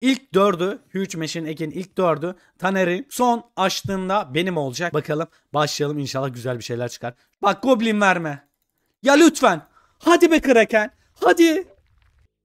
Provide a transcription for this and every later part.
İlk dördü Huge Machine Ekin ilk dördü Taneri son açtığında benim olacak. Bakalım başlayalım inşallah güzel bir şeyler çıkar. Bak Goblin verme. Ya lütfen. Hadi be Kraken. Hadi.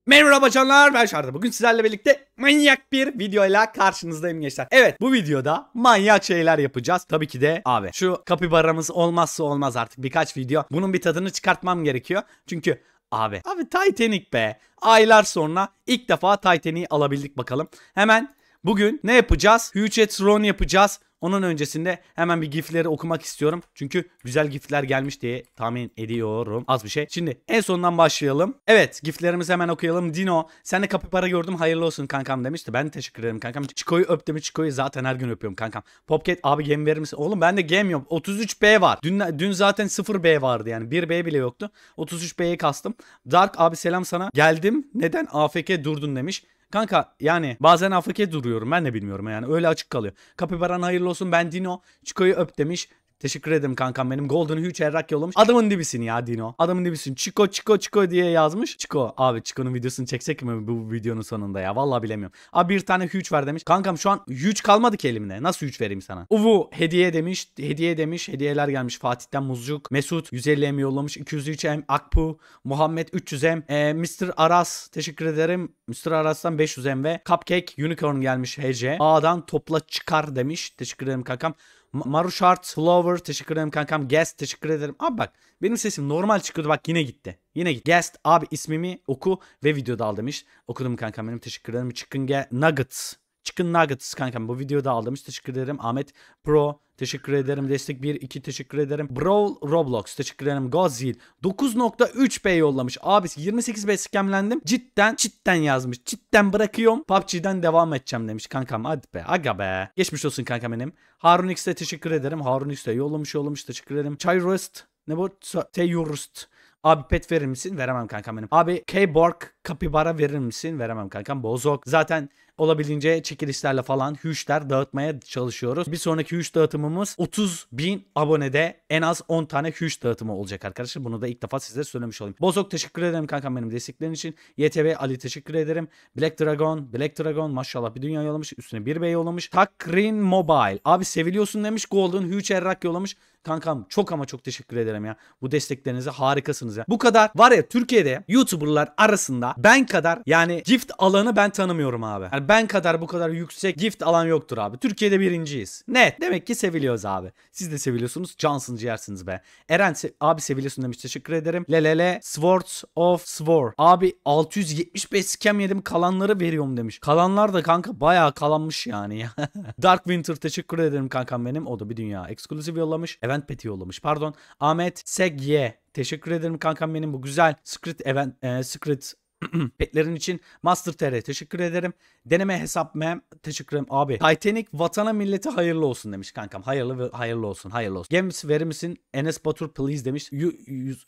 Merhaba canlar ben Şarda. Bugün sizlerle birlikte manyak bir videoyla karşınızdayım gençler. Evet bu videoda manyak şeyler yapacağız. Tabii ki de abi şu kapibaramız olmazsa olmaz artık birkaç video. Bunun bir tadını çıkartmam gerekiyor. Çünkü abi. Abi Titanic be. Aylar sonra ilk defa Titanic'i alabildik bakalım. Hemen bugün ne yapacağız? Hugh Ron yapacağız. Onun öncesinde hemen bir gifleri okumak istiyorum. Çünkü güzel gifler gelmiş diye tahmin ediyorum. Az bir şey. Şimdi en sondan başlayalım. Evet giflerimizi hemen okuyalım. Dino sen de kapibara gördüm hayırlı olsun kankam demişti. Ben teşekkür ederim kankam. Çiko'yu öptüm demiş. Çiko'yu zaten her gün öpüyorum kankam. Popcat abi gem verir misin? Oğlum ben de gem yok. 33B var. Dün, dün zaten 0B vardı yani. 1B bile yoktu. 33B'ye kastım. Dark abi selam sana. Geldim. Neden AFK durdun demiş. Kanka yani bazen afake duruyorum ben de bilmiyorum yani öyle açık kalıyor. Kapibaran hayırlı olsun ben Dino. Çiko'yu öp demiş. Teşekkür ederim kankam benim. Golden Huge Errak yollamış. Adamın dibisin ya Dino. Adamın dibisin. Chico Chico Chico diye yazmış. Chico abi Chico'nun videosunu çeksek mi bu videonun sonunda ya? Vallahi bilemiyorum. Abi bir tane Huge ver demiş. Kankam şu an Huge kalmadı ki elimde. Nasıl Huge vereyim sana? Uvu hediye demiş. Hediye demiş. Hediyeler gelmiş. Fatih'ten Muzcuk. Mesut 150 M yollamış. 203 M. Akpu. Muhammed 300 M. E, ee, Mr. Aras teşekkür ederim. Mr. Aras'tan 500 M ve Cupcake Unicorn gelmiş HC. A'dan topla çıkar demiş. Teşekkür ederim kankam. Marushart, Lover teşekkür ederim kankam. Guest teşekkür ederim. Abi bak benim sesim normal çıkıyordu bak yine gitti. Yine gitti. Guest abi ismimi oku ve videoda al demiş. Okudum kankam benim teşekkür ederim. Çıkın ge Nuggets. Çıkın Nuggets kankam bu videoda al demiş. Teşekkür ederim. Ahmet Pro Teşekkür ederim. Destek 1, 2 teşekkür ederim. Brawl Roblox teşekkür ederim. Gazil 9.3 bey yollamış. Abi 28 bey skemlendim. Cidden cidden yazmış. Cidden bırakıyorum. PUBG'den devam edeceğim demiş kankam. Hadi be aga be. Geçmiş olsun kankam benim. Harun X'e teşekkür ederim. Harun X'e yollamış yollamış teşekkür ederim. Çay Rust ne bu? Teyurust. Abi pet verir misin? Veremem kankam benim. Abi K-Borg kapibara verir misin? Veremem kankam bozok. Zaten olabildiğince çekilişlerle falan hüşler dağıtmaya çalışıyoruz. Bir sonraki hüş dağıtımımız 30 bin abonede en az 10 tane hüş dağıtımı olacak arkadaşlar. Bunu da ilk defa size söylemiş olayım. Bozok teşekkür ederim kankam benim desteklerin için. YTB Ali teşekkür ederim. Black Dragon, Black Dragon maşallah bir dünya yollamış. Üstüne bir bey yollamış. Takrin Mobile. Abi seviliyorsun demiş. Golden Hüç Errak yollamış. Kankam çok ama çok teşekkür ederim ya. Bu desteklerinize harikasınız ya. Bu kadar var ya Türkiye'de YouTuber'lar arasında ben kadar yani gift alanı ben tanımıyorum abi. Yani ben kadar bu kadar yüksek gift alan yoktur abi. Türkiye'de birinciyiz. Net. Demek ki seviliyoruz abi. Siz de seviliyorsunuz. Cansın ciğersiniz be. Eren se abi seviliyorsun demiş. Teşekkür ederim. Lelele Swords of Swore Abi 675 skem yedim. Kalanları veriyorum demiş. Kalanlar da kanka bayağı kalanmış yani. Dark Winter teşekkür ederim kankam benim. O da bir dünya. Exclusive yollamış. Event Pet'i yollamış. Pardon. Ahmet Segye Teşekkür ederim kankam benim bu güzel Secret Event e, Secret Petlerin için Master TR teşekkür ederim. Deneme hesap mem teşekkür ederim abi. Titanic vatana millete hayırlı olsun demiş kankam. Hayırlı ve hayırlı olsun. Hayırlı olsun. Games verir misin? Enes Batur please demiş. Y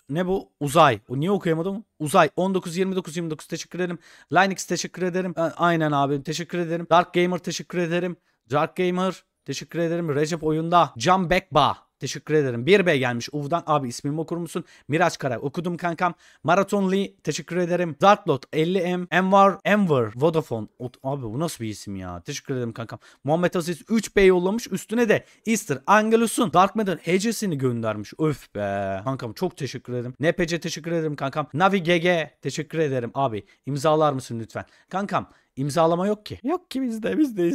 ne bu? Uzay. O niye okuyamadım? Uzay 19 29 29 teşekkür ederim. Linux teşekkür ederim. Aynen abi teşekkür ederim. Dark Gamer teşekkür ederim. Dark Gamer teşekkür ederim. Recep oyunda. Back Bekba Teşekkür ederim. Bir b gelmiş Uv'dan. Abi ismimi okur musun? Miraç Kara okudum kankam. Maraton Lee teşekkür ederim. Dartlot 50M. Envar Envar Vodafone. O, abi bu nasıl bir isim ya? Teşekkür ederim kankam. Muhammed Aziz 3B yollamış. Üstüne de Easter Angelus'un Dark Matter hecesini göndermiş. Öf be. Kankam çok teşekkür ederim. NPC teşekkür ederim kankam. Navi GG teşekkür ederim abi. İmzalar mısın lütfen? Kankam İmzalama yok ki. Yok ki bizde. Bizde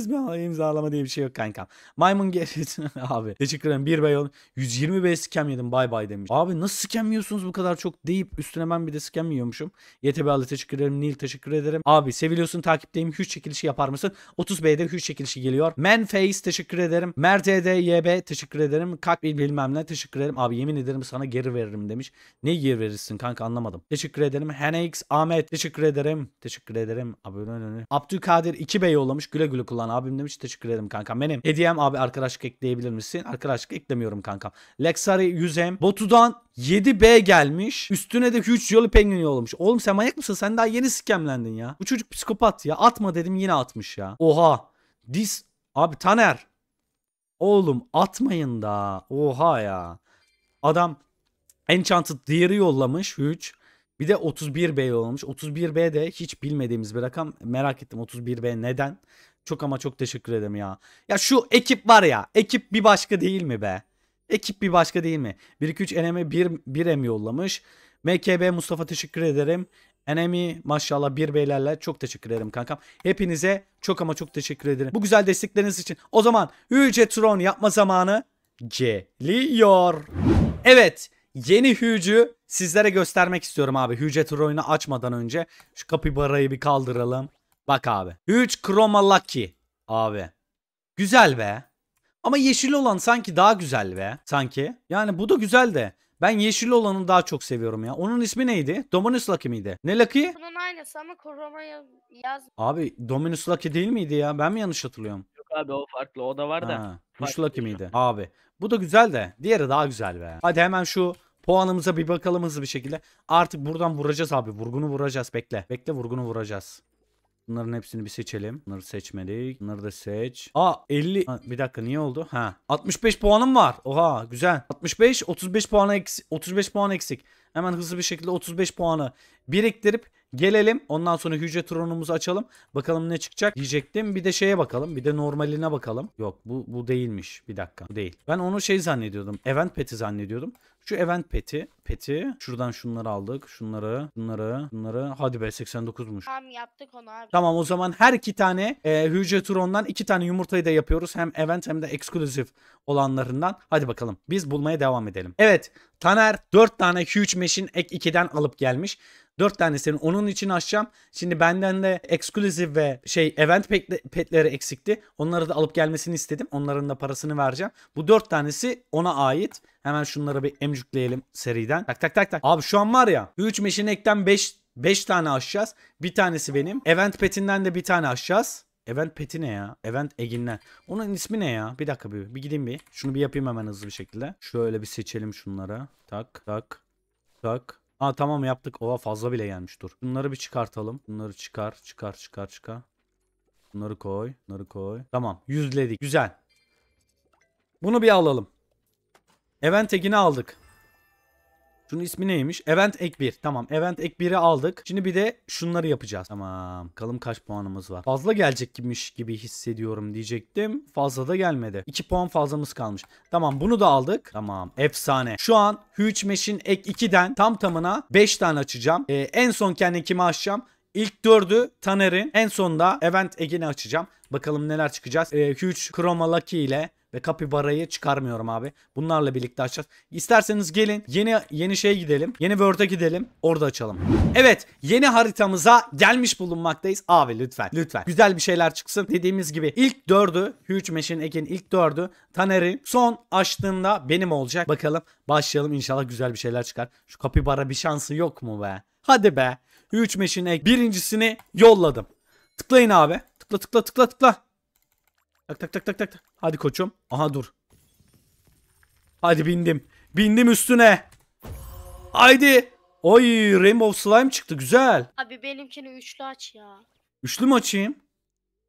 imzalama diye bir şey yok kankam. Maymun gerisi. abi teşekkür ederim. Bir bay olmuş. 120 bay skem yedim. Bay bay demiş. Abi nasıl skem yiyorsunuz bu kadar çok deyip üstüne ben bir de skem yiyormuşum. YTB Ali teşekkür ederim. Nil teşekkür ederim. Abi seviliyorsun takipteyim. Hüç çekilişi yapar mısın? 30 B'de hüç çekilişi geliyor. Manface teşekkür ederim. Mert'e de YB teşekkür ederim. Kak bilmem ne teşekkür ederim. Abi yemin ederim sana geri veririm demiş. Ne geri verirsin kanka anlamadım. Teşekkür ederim. Hanex Ahmet teşekkür ederim. Teşekkür ederim. Abone olun. Abdülkadir 2 bey yollamış. Güle güle kullan abim demiş. Teşekkür ederim kanka. Benim hediyem abi arkadaşlık ekleyebilir misin? Arkadaşlık eklemiyorum kanka. Lexari 100 m Botu'dan 7B gelmiş. Üstüne de 3 yolu penguin yollamış. Oğlum sen manyak mısın? Sen daha yeni skemlendin ya. Bu çocuk psikopat ya. Atma dedim yine atmış ya. Oha. Dis. Abi Taner. Oğlum atmayın da. Oha ya. Adam Enchanted Deer'i yollamış 3. Bir de 31B yollamış. 31B de hiç bilmediğimiz bir rakam. Merak ettim 31B neden? Çok ama çok teşekkür ederim ya. Ya şu ekip var ya. Ekip bir başka değil mi be? Ekip bir başka değil mi? 1-2-3 enemi 1, 1M yollamış. MKB Mustafa teşekkür ederim. Enemi maşallah 1b'lerle çok teşekkür ederim kankam. Hepinize çok ama çok teşekkür ederim. Bu güzel destekleriniz için. O zaman tron yapma zamanı geliyor. Evet yeni hücü sizlere göstermek istiyorum abi. hücre tur oyunu açmadan önce. Şu kapibarayı bir kaldıralım. Bak abi. 3 Chroma Lucky. Abi. Güzel be. Ama yeşil olan sanki daha güzel be. Sanki. Yani bu da güzel de. Ben yeşil olanı daha çok seviyorum ya. Onun ismi neydi? Dominus Lucky miydi? Ne Lucky? Bunun aynısı ama Chroma yaz. Abi Dominus Lucky değil miydi ya? Ben mi yanlış hatırlıyorum? Yok abi o farklı. O da var da. Ha, Lucky şey. miydi? Abi. Bu da güzel de. Diğeri daha güzel be. Hadi hemen şu Puanımıza bir bakalım hızlı bir şekilde. Artık buradan vuracağız abi. Vurgunu vuracağız. Bekle. Bekle vurgunu vuracağız. Bunların hepsini bir seçelim. Bunları seçmedik. Bunları da seç. Aa 50. Ha, bir dakika niye oldu? Ha 65 puanım var. Oha güzel. 65 35 puan eksik. 35 puan eksik. Hemen hızlı bir şekilde 35 puanı biriktirip Gelelim ondan sonra hücre tronumuzu açalım. Bakalım ne çıkacak diyecektim. Bir de şeye bakalım. Bir de normaline bakalım. Yok bu bu değilmiş. Bir dakika. Bu değil. Ben onu şey zannediyordum. Event pet'i zannediyordum. Şu event pet'i, pet'i şuradan şunları aldık. Şunları, şunları, şunları. Hadi be 89'muş. Tamam yaptık onu abi. Tamam o zaman her iki tane e, hücre trondan iki tane yumurtayı da yapıyoruz. Hem event hem de eksklusif olanlarından. Hadi bakalım biz bulmaya devam edelim. Evet Taner 4 tane huge mesh'in ek 2'den alıp gelmiş. 4 tanesini onun için açacağım. Şimdi benden de eksklusif ve şey event petleri eksikti. Onları da alıp gelmesini istedim. Onların da parasını vereceğim. Bu 4 tanesi ona ait. Hemen şunları bir emcükleyelim seriden. Tak tak tak tak. Abi şu an var ya 3 meşinekten 5 5 tane açacağız. Bir tanesi benim. Event petinden de bir tane açacağız. Event peti ne ya? Event eginler. Onun ismi ne ya? Bir dakika bir, bir gideyim bir. Şunu bir yapayım hemen hızlı bir şekilde. Şöyle bir seçelim şunlara. Tak tak tak Ha tamam yaptık. ova fazla bile gelmiş dur. Bunları bir çıkartalım. Bunları çıkar çıkar çıkar çıkar. Bunları koy. Bunları koy. Tamam yüzledik. Güzel. Bunu bir alalım. Event Tekini aldık. Şunun ismi neymiş? Event ek 1. Tamam event ek 1'i aldık. Şimdi bir de şunları yapacağız. Tamam. Kalım kaç puanımız var? Fazla gelecek gibiymiş gibi hissediyorum diyecektim. Fazla da gelmedi. 2 puan fazlamız kalmış. Tamam bunu da aldık. Tamam. Efsane. Şu an Huge Mesh'in ek 2'den tam tamına 5 tane açacağım. Ee, en son kendi kimi açacağım? İlk dördü Taner'in. En sonunda Event Egin'i açacağım. Bakalım neler çıkacağız. Ee, Huge Chroma Lucky ile ve kapibarayı çıkarmıyorum abi. Bunlarla birlikte açacağız. İsterseniz gelin yeni yeni şey gidelim. Yeni World'a gidelim. Orada açalım. Evet yeni haritamıza gelmiş bulunmaktayız. Abi lütfen lütfen. Güzel bir şeyler çıksın. Dediğimiz gibi ilk dördü Huge Machine Ekin ilk dördü Taner'in son açtığında benim olacak. Bakalım başlayalım inşallah güzel bir şeyler çıkar. Şu kapibara bir şansı yok mu be? Hadi be. 3 meşin ek birincisini yolladım. Tıklayın abi. Tıkla tıkla tıkla tıkla. Tak tak tak tak tak. Hadi koçum. Aha dur. Hadi bindim. Bindim üstüne. Haydi. Oy Rainbow Slime çıktı güzel. Abi benimkini üçlü aç ya. Üçlü mü açayım?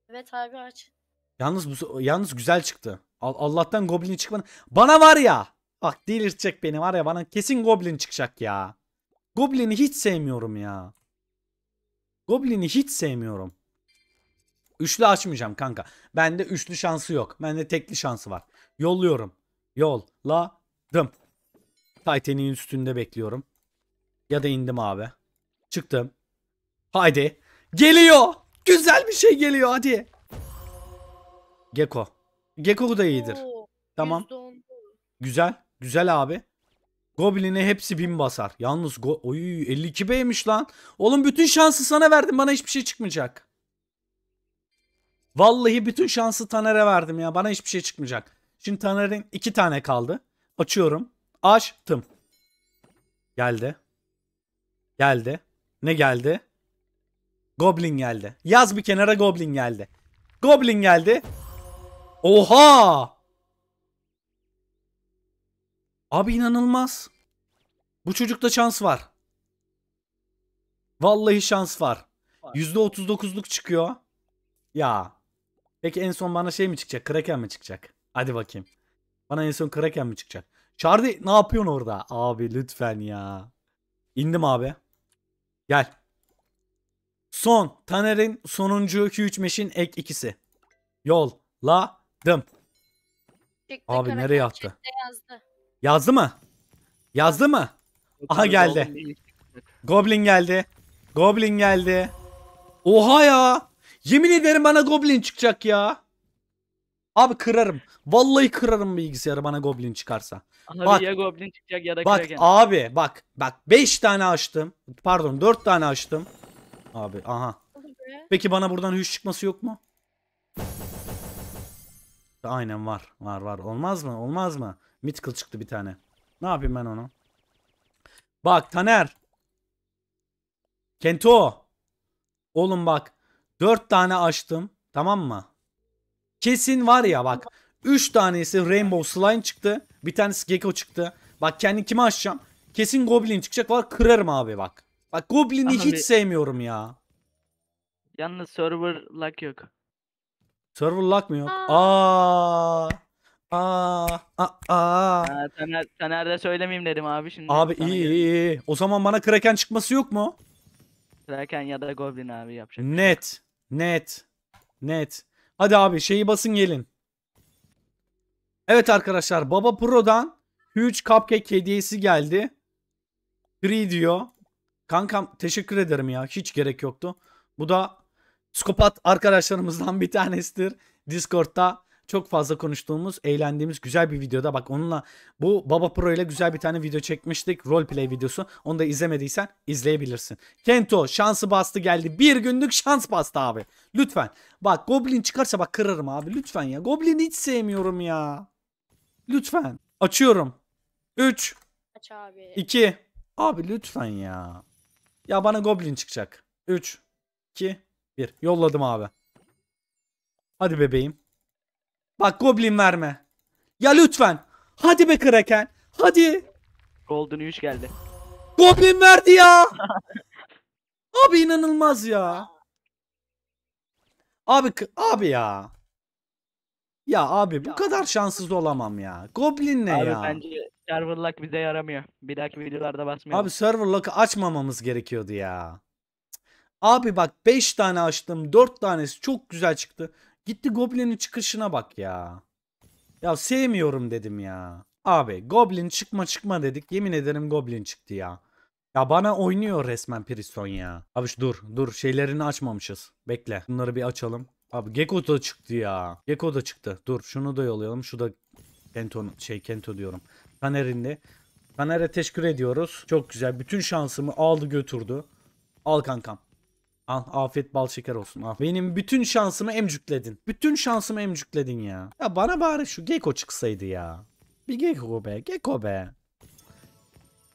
Evet abi aç. Yalnız bu yalnız güzel çıktı. Allah'tan goblin çıkmadı. Bana var ya. Bak delirtecek beni var ya bana kesin goblin çıkacak ya. Goblin'i hiç sevmiyorum ya. Goblin'i hiç sevmiyorum. Üçlü açmayacağım kanka. Bende üçlü şansı yok. Bende tekli şansı var. Yolluyorum. Yolladım. Titan'in üstünde bekliyorum. Ya da indim abi. Çıktım. Haydi. Geliyor. Güzel bir şey geliyor hadi. Gecko. Gecko da iyidir. Oo, tamam. Güzel. Güzel abi. Goblin'e hepsi bin basar. Yalnız go oy 52 beymiş lan. Oğlum bütün şansı sana verdim. Bana hiçbir şey çıkmayacak. Vallahi bütün şansı Taner'e verdim ya. Bana hiçbir şey çıkmayacak. Şimdi Taner'in iki tane kaldı. Açıyorum. Açtım. Geldi. Geldi. Ne geldi? Goblin geldi. Yaz bir kenara Goblin geldi. Goblin geldi. Oha! Abi inanılmaz. Bu çocukta şans var. Vallahi şans var. %39'luk çıkıyor. Ya Peki en son bana şey mi çıkacak? Kraken mi çıkacak? Hadi bakayım. Bana en son Kraken mi çıkacak? Charlie ne yapıyorsun orada? Abi lütfen ya. İndim abi. Gel. Son. Taner'in sonuncu 2-3 meşin ek ikisi. Yol. La. Dım. Çıktı, abi Kraken nereye attı? Yazdı. yazdı mı? Yazdı mı? Aha geldi. Goblin geldi. Goblin geldi. Oha ya. Yemin ederim bana goblin çıkacak ya. Abi kırarım. Vallahi kırarım bilgisayarı bana goblin çıkarsa. Abi bak, ya goblin çıkacak ya da bak, kraken. abi bak bak 5 tane açtım. Pardon 4 tane açtım. Abi aha. Peki bana buradan hüş çıkması yok mu? Aynen var. Var var. Olmaz mı? Olmaz mı? Mythical çıktı bir tane. Ne yapayım ben onu? Bak Taner. Kento. Oğlum bak. 4 tane açtım. Tamam mı? Kesin var ya bak. 3 tanesi Rainbow Slime çıktı. Bir tanesi Gecko çıktı. Bak kendi kime açacağım? Kesin Goblin çıkacak var. Kırarım abi bak. Bak Goblin'i hiç bir- sevmiyorum ya. Yalnız server lag yok. Server lock mı yok? Aa. Aa. Aa. Aa. Aa, Taner, söylemeyeyim dedim abi şimdi. Abi iyi iyi iyi. O zaman bana Kraken çıkması yok mu? Kraken ya da Goblin abi yapacak. Şey Net. Net. Net. Hadi abi şeyi basın gelin. Evet arkadaşlar Baba Pro'dan Huge Cupcake hediyesi geldi. Free diyor. Kankam teşekkür ederim ya. Hiç gerek yoktu. Bu da Skopat arkadaşlarımızdan bir tanesidir. Discord'da çok fazla konuştuğumuz, eğlendiğimiz güzel bir videoda bak onunla bu Baba Pro ile güzel bir tane video çekmiştik. Roleplay videosu. Onu da izlemediysen izleyebilirsin. Kento şansı bastı geldi. Bir günlük şans bastı abi. Lütfen. Bak Goblin çıkarsa bak kırarım abi. Lütfen ya. Goblin hiç sevmiyorum ya. Lütfen. Açıyorum. 3 Aç abi. 2 Abi lütfen ya. Ya bana Goblin çıkacak. 3 2 1 Yolladım abi. Hadi bebeğim. Bak goblin verme. Ya lütfen. Hadi be Kraken. Hadi. Golden 3 geldi. Goblin verdi ya. abi inanılmaz ya. Abi abi ya. Ya abi bu ya. kadar şanssız olamam ya. Goblin ne abi ya? bence server lock bize yaramıyor. Bir dahaki videolarda basmayalım. Abi server lock açmamamız gerekiyordu ya. Abi bak 5 tane açtım. 4 tanesi çok güzel çıktı. Gitti Goblin'in çıkışına bak ya. Ya sevmiyorum dedim ya. Abi Goblin çıkma çıkma dedik. Yemin ederim Goblin çıktı ya. Ya bana oynuyor resmen Priston ya. Abi şu dur dur şeylerini açmamışız. Bekle bunları bir açalım. Abi Gecko da çıktı ya. Gecko da çıktı. Dur şunu da yollayalım. Şu da Kento, şey Kento diyorum. Taner'inde. Taner'e teşekkür ediyoruz. Çok güzel. Bütün şansımı aldı götürdü. Al kankam. Al afiyet bal şeker olsun al. Benim bütün şansımı emcükledin. Bütün şansımı emcükledin ya. Ya bana bari şu Gecko çıksaydı ya. Bir Gecko be Gecko be.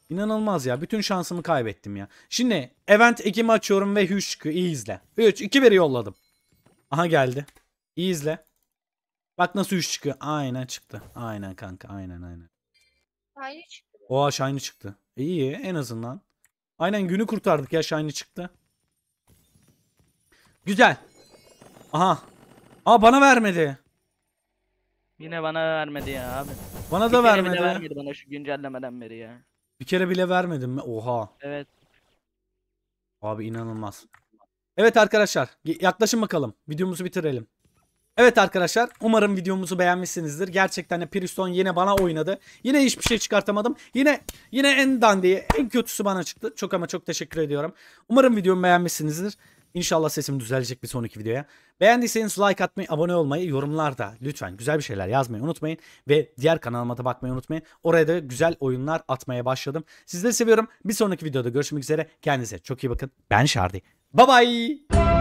İnanılmaz ya. Bütün şansımı kaybettim ya. Şimdi event ekimi açıyorum ve hüş çıkıyor. İyi izle. 3, 2 veri yolladım. Aha geldi. İyi izle. Bak nasıl hüş çıkıyor. Aynen çıktı. Aynen kanka. Aynen aynen. Aynı çıktı. Oha aynı çıktı. İyi en azından. Aynen günü kurtardık ya aynı çıktı. Güzel. Aha. Aa bana vermedi. Yine bana vermedi ya abi. Bana da bir kere vermedi. bile vermedi bana şu güncellemeden beri ya. Bir kere bile vermedim mi? Oha. Evet. Abi inanılmaz. Evet arkadaşlar yaklaşın bakalım. Videomuzu bitirelim. Evet arkadaşlar umarım videomuzu beğenmişsinizdir. Gerçekten de Piriston yine bana oynadı. Yine hiçbir şey çıkartamadım. Yine yine en dandiyi en kötüsü bana çıktı. Çok ama çok teşekkür ediyorum. Umarım videomu beğenmişsinizdir. İnşallah sesim düzelecek bir sonraki videoya. Beğendiyseniz like atmayı, abone olmayı, yorumlarda lütfen güzel bir şeyler yazmayı unutmayın. Ve diğer kanalıma da bakmayı unutmayın. Oraya da güzel oyunlar atmaya başladım. Sizleri seviyorum. Bir sonraki videoda görüşmek üzere. Kendinize çok iyi bakın. Ben Şardi. Bye bye.